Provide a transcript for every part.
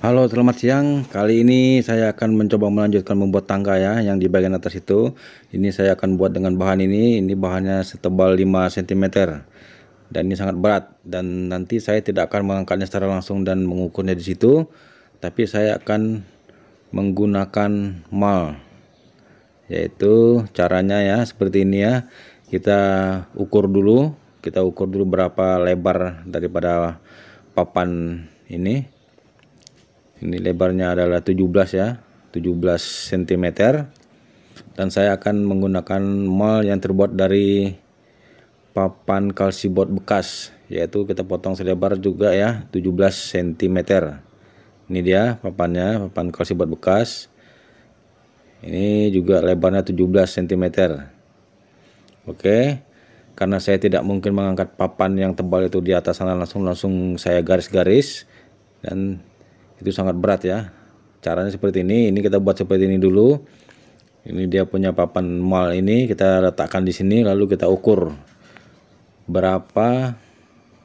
Halo selamat siang kali ini saya akan mencoba melanjutkan membuat tangga ya yang di bagian atas itu ini saya akan buat dengan bahan ini ini bahannya setebal 5 cm dan ini sangat berat dan nanti saya tidak akan mengangkatnya secara langsung dan mengukurnya di situ tapi saya akan menggunakan mal yaitu caranya ya seperti ini ya kita ukur dulu kita ukur dulu berapa lebar daripada papan ini ini lebarnya adalah 17 ya 17 cm dan saya akan menggunakan mal yang terbuat dari papan kalsibot bekas yaitu kita potong selebar juga ya 17 cm ini dia papannya papan kalsibot bekas ini juga lebarnya 17 cm oke karena saya tidak mungkin mengangkat papan yang tebal itu di atas sana langsung langsung saya garis-garis dan itu sangat berat ya caranya seperti ini ini kita buat seperti ini dulu ini dia punya papan mal ini kita letakkan di sini lalu kita ukur berapa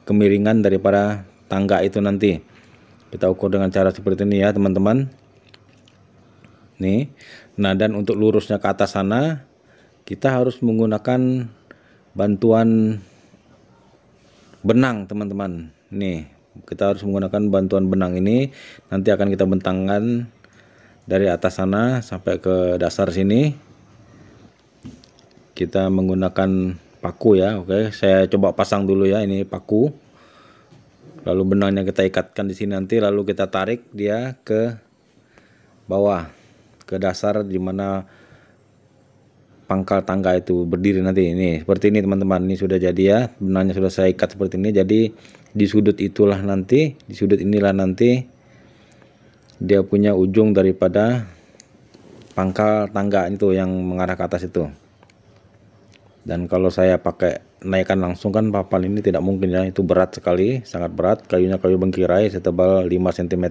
kemiringan daripada tangga itu nanti kita ukur dengan cara seperti ini ya teman-teman nih nah dan untuk lurusnya ke atas sana kita harus menggunakan bantuan benang teman-teman nih kita harus menggunakan bantuan benang ini nanti akan kita bentangkan dari atas sana sampai ke dasar sini kita menggunakan paku ya oke saya coba pasang dulu ya ini paku lalu benangnya kita ikatkan di sini nanti lalu kita tarik dia ke bawah ke dasar dimana pangkal tangga itu berdiri nanti ini seperti ini teman-teman ini sudah jadi ya benangnya sudah saya ikat seperti ini jadi di sudut itulah nanti di sudut inilah nanti dia punya ujung daripada pangkal tangga itu yang mengarah ke atas itu dan kalau saya pakai naikkan langsung kan papan ini tidak mungkin ya itu berat sekali sangat berat kayunya kayu bengkirai setebal 5 cm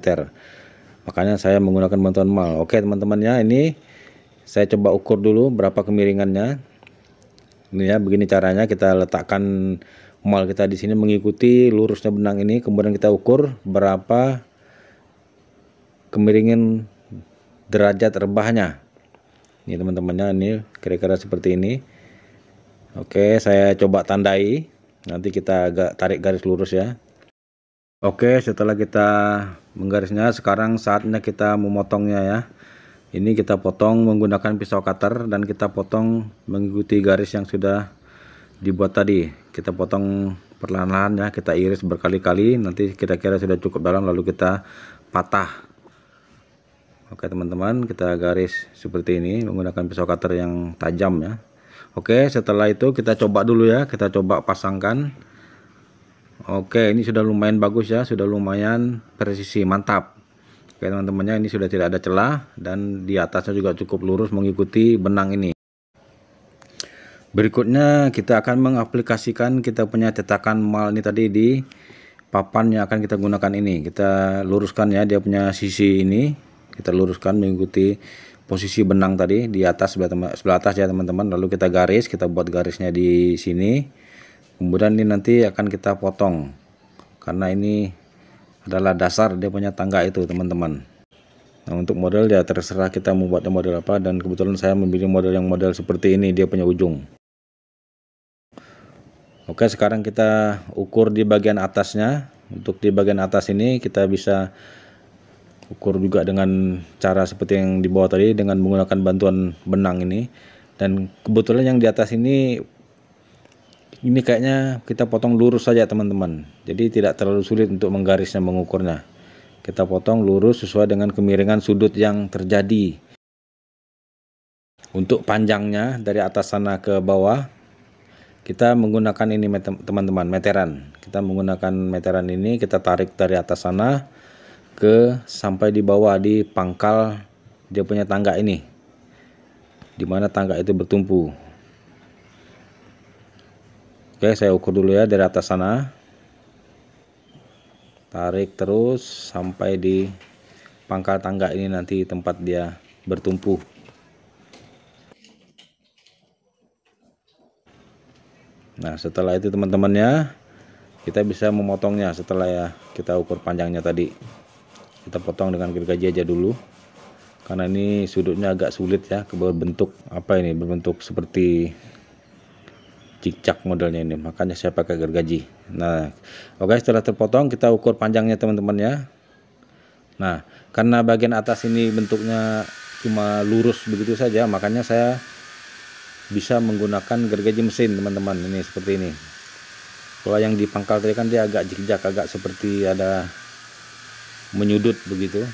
makanya saya menggunakan bantuan mal oke teman-teman ya ini saya coba ukur dulu berapa kemiringannya ini ya begini caranya kita letakkan mal kita di sini mengikuti lurusnya benang ini kemudian kita ukur berapa kemiringan derajat rebahnya ini teman-temannya ini kira-kira seperti ini oke saya coba tandai nanti kita agak tarik garis lurus ya oke setelah kita menggarisnya sekarang saatnya kita memotongnya ya ini kita potong menggunakan pisau cutter dan kita potong mengikuti garis yang sudah dibuat tadi kita potong perlahan-lahan ya kita iris berkali-kali nanti kita kira sudah cukup dalam lalu kita patah oke teman-teman kita garis seperti ini menggunakan pisau cutter yang tajam ya oke setelah itu kita coba dulu ya kita coba pasangkan oke ini sudah lumayan bagus ya sudah lumayan presisi mantap oke teman-temannya ini sudah tidak ada celah dan di atasnya juga cukup lurus mengikuti benang ini Berikutnya kita akan mengaplikasikan kita punya cetakan mal ini tadi di papan yang akan kita gunakan ini. Kita luruskan ya dia punya sisi ini. Kita luruskan mengikuti posisi benang tadi di atas sebelah, sebelah atas ya teman-teman. Lalu kita garis, kita buat garisnya di sini. Kemudian ini nanti akan kita potong. Karena ini adalah dasar dia punya tangga itu teman-teman. Nah untuk model ya terserah kita membuatnya model apa dan kebetulan saya memilih model yang model seperti ini dia punya ujung. Oke sekarang kita ukur di bagian atasnya untuk di bagian atas ini kita bisa ukur juga dengan cara seperti yang di bawah tadi dengan menggunakan bantuan benang ini dan kebetulan yang di atas ini ini kayaknya kita potong lurus saja teman-teman jadi tidak terlalu sulit untuk menggarisnya mengukurnya kita potong lurus sesuai dengan kemiringan sudut yang terjadi untuk panjangnya dari atas sana ke bawah kita menggunakan ini teman-teman meteran kita menggunakan meteran ini kita tarik dari atas sana ke sampai di bawah di pangkal dia punya tangga ini Di mana tangga itu bertumpu oke saya ukur dulu ya dari atas sana tarik terus sampai di pangkal tangga ini nanti tempat dia bertumpu nah setelah itu teman-temannya kita bisa memotongnya setelah ya kita ukur panjangnya tadi kita potong dengan gergaji aja dulu karena ini sudutnya agak sulit ya berbentuk apa ini berbentuk seperti cicak modelnya ini makanya saya pakai gergaji nah oke okay, setelah terpotong kita ukur panjangnya teman-teman ya nah karena bagian atas ini bentuknya cuma lurus begitu saja makanya saya bisa menggunakan gergaji mesin teman-teman ini seperti ini kalau yang di pangkal tadi kan dia agak jejak, agak seperti ada menyudut begitu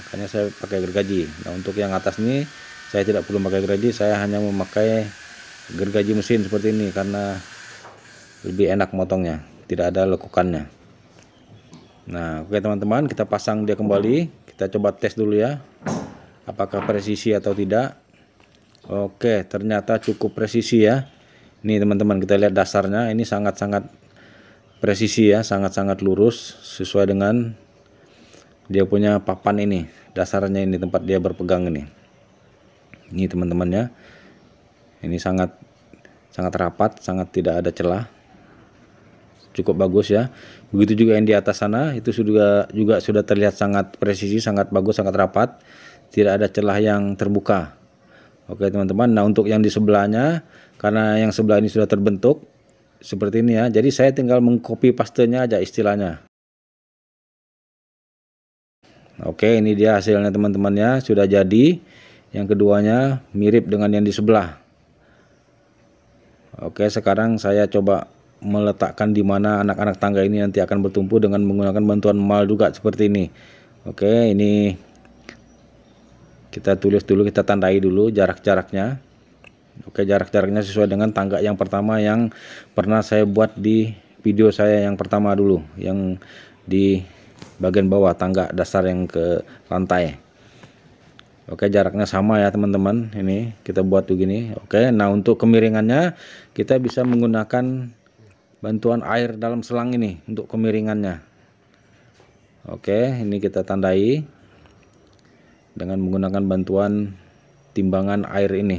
makanya saya pakai gergaji nah untuk yang atas ini saya tidak perlu pakai gergaji saya hanya memakai gergaji mesin seperti ini karena lebih enak motongnya tidak ada lekukannya nah oke teman-teman kita pasang dia kembali kita coba tes dulu ya apakah presisi atau tidak Oke ternyata cukup presisi ya ini teman-teman kita lihat dasarnya ini sangat-sangat presisi ya sangat-sangat lurus sesuai dengan dia punya papan ini dasarnya ini tempat dia berpegang ini ini teman-teman ya ini sangat sangat rapat sangat tidak ada celah cukup bagus ya. Begitu juga yang di atas sana itu sudah juga sudah terlihat sangat presisi, sangat bagus, sangat rapat. Tidak ada celah yang terbuka. Oke teman-teman, nah untuk yang di sebelahnya, karena yang sebelah ini sudah terbentuk, seperti ini ya, jadi saya tinggal mengcopy pastenya aja istilahnya. Oke, ini dia hasilnya teman teman ya, sudah jadi. Yang keduanya mirip dengan yang di sebelah. Oke, sekarang saya coba meletakkan di mana anak-anak tangga ini nanti akan bertumpu dengan menggunakan bantuan mal juga seperti ini. Oke, ini kita tulis dulu kita tandai dulu jarak-jaraknya oke jarak-jaraknya sesuai dengan tangga yang pertama yang pernah saya buat di video saya yang pertama dulu yang di bagian bawah tangga dasar yang ke lantai oke jaraknya sama ya teman-teman ini kita buat begini oke nah untuk kemiringannya kita bisa menggunakan bantuan air dalam selang ini untuk kemiringannya oke ini kita tandai dengan menggunakan bantuan timbangan air ini.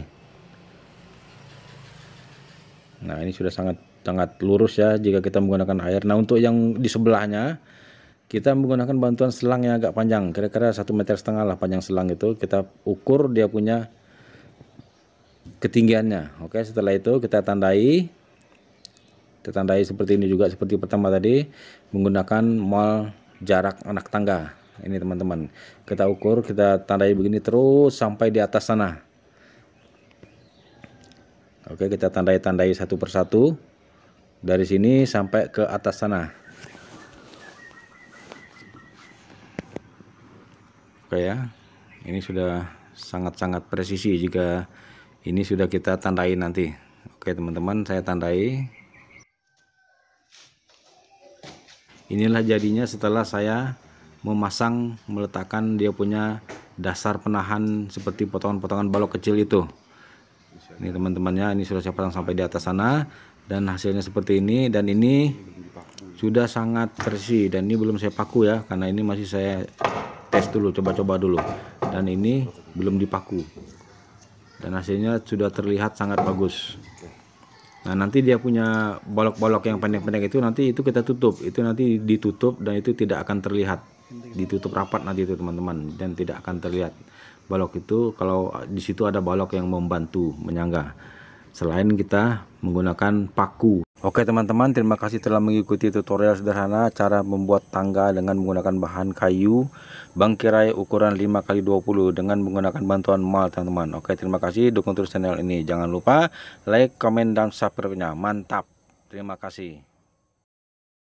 Nah, ini sudah sangat sangat lurus ya jika kita menggunakan air. Nah, untuk yang di sebelahnya kita menggunakan bantuan selang yang agak panjang, kira-kira satu meter setengah lah panjang selang itu. Kita ukur dia punya ketinggiannya. Oke, setelah itu kita tandai. Kita tandai seperti ini juga seperti pertama tadi menggunakan mal jarak anak tangga ini teman-teman kita ukur kita tandai begini terus sampai di atas sana oke kita tandai-tandai satu persatu dari sini sampai ke atas sana oke ya ini sudah sangat-sangat presisi jika ini sudah kita tandai nanti oke teman-teman saya tandai inilah jadinya setelah saya memasang meletakkan dia punya dasar penahan seperti potongan-potongan balok kecil itu ini teman-temannya ini sudah saya pasang sampai di atas sana dan hasilnya seperti ini dan ini sudah sangat bersih dan ini belum saya paku ya karena ini masih saya tes dulu coba-coba dulu dan ini belum dipaku dan hasilnya sudah terlihat sangat bagus nah nanti dia punya balok-balok yang pendek-pendek itu nanti itu kita tutup itu nanti ditutup dan itu tidak akan terlihat ditutup rapat nanti itu teman-teman dan tidak akan terlihat balok itu kalau di situ ada balok yang membantu menyangga selain kita menggunakan paku Oke teman-teman terima kasih telah mengikuti tutorial sederhana cara membuat tangga dengan menggunakan bahan kayu bangkirai ukuran 5x20 dengan menggunakan bantuan mal teman-teman Oke terima kasih dukung terus channel ini jangan lupa like comment dan subscribe nya mantap terima kasih